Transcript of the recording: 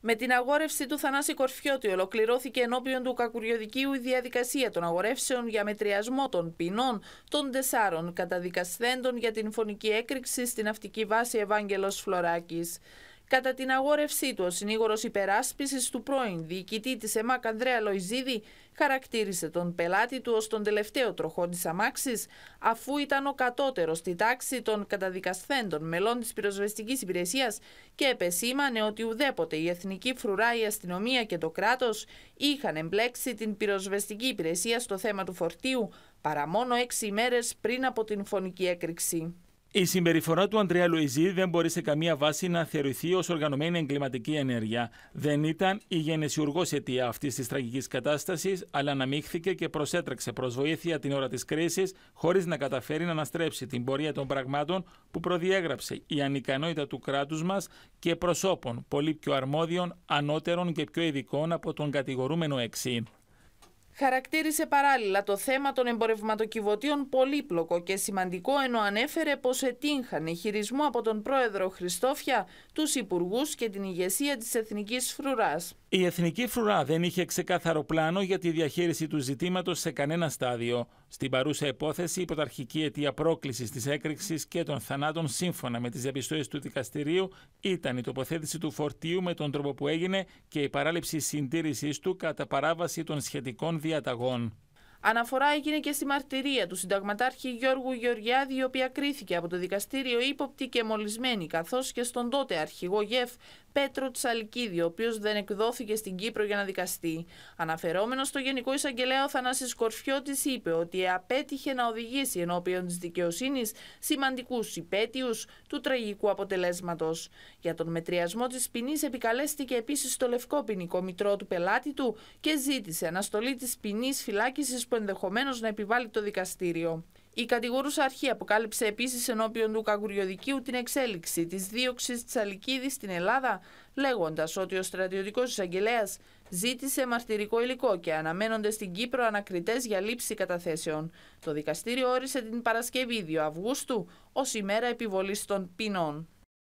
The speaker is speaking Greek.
Με την αγόρευση του Θανάση Κορφιώτη ολοκληρώθηκε ενώπιον του Κακουριωδικίου η διαδικασία των αγορεύσεων για μετριασμό των ποινών των τεσσάρων καταδικασθέντων για την φωνική έκρηξη στην αυτική βάση Ευάγγελος Φλωράκης. Κατά την αγόρευσή του, ο συνήγορος υπεράσπισης του πρώην διοικητή της ΕΜΑΚ Ανδρέα Λοϊζίδη χαρακτήρισε τον πελάτη του ως τον τελευταίο τροχό της αμάξης, αφού ήταν ο κατώτερος στη τάξη των καταδικασθέντων μελών της πυροσβεστικής υπηρεσίας και επεσήμανε ότι ουδέποτε η εθνική φρουρά, η αστυνομία και το κράτος είχαν εμπλέξει την πυροσβεστική υπηρεσία στο θέμα του φορτίου παρά μόνο έξι ημέρες πριν από την φωνική έκρηξη. Η συμπεριφορά του Αντρέα Λουιζή δεν μπορεί σε καμία βάση να θεωρηθεί ως οργανωμένη εγκληματική ενέργεια. Δεν ήταν η γενεσιουργός αιτία αυτής της τραγικής κατάστασης, αλλά αναμίχθηκε και προσέτρεξε προς βοήθεια την ώρα της κρίσης, χωρίς να καταφέρει να αναστρέψει την πορεία των πραγμάτων που προδιέγραψε η ανικανότητα του κράτους μας και προσώπων πολύ πιο αρμόδιων, ανώτερων και πιο ειδικών από τον κατηγορούμενο εξή. Χαρακτήρισε παράλληλα το θέμα των εμπορευματοκιβωτίων πολύπλοκο και σημαντικό ενώ ανέφερε πως ετύχανε χειρισμό από τον πρόεδρο Χριστόφια, τους υπουργούς και την ηγεσία της Εθνικής Φρουράς. Η Εθνική Φρουρά δεν είχε ξεκάθαρο πλάνο για τη διαχείριση του ζητήματος σε κανένα στάδιο. Στην παρούσα υπόθεση, η πρωταρχική αιτία πρόκλησης της έκρηξης και των θανάτων, σύμφωνα με τις διαπιστώσεις του δικαστηρίου, ήταν η τοποθέτηση του φορτίου με τον τρόπο που έγινε και η παράληψη συντήρησής του κατά παράβαση των σχετικών διαταγών. Αναφορά έγινε και στη μαρτυρία του συνταγματάρχη Γιώργου Γεωργιάδη, η οποία κρίθηκε από το δικαστήριο ύποπτη και μολυσμένη, καθώς και στον τότε αρχηγό ΓΕΦ Πέτρο Τσαλκίδη, ο οποίος δεν εκδόθηκε στην Κύπρο για να δικαστεί. Αναφερόμενος στο Γενικό Εισαγγελέα, ο Θανάσης Κορφιώτης είπε ότι απέτυχε να οδηγήσει ενώπιον της δικαιοσύνης σημαντικούς υπέτειους του τραγικού αποτελέσματος. Για τον μετριασμό της ποινής επικαλέστηκε επίσης το λευκό ποινικό μητρό του πελάτη του και ζήτησε αναστολή της ποινής φυλάκισης που ενδεχομένως να επιβάλλει το δικαστήριο. Η κατηγορούσα αρχή αποκάλυψε επίσης ενώπιον του Καγκουριοδικίου την εξέλιξη της δίωξης τη Αλικίδη στην Ελλάδα, λέγοντας ότι ο στρατιωτικός εισαγγελέας ζήτησε μαρτυρικό υλικό και αναμένονται στην Κύπρο ανακριτές για λήψη καταθέσεων. Το δικαστήριο όρισε την Παρασκευή 2 Αυγούστου ως ημέρα επιβολής των ποινών.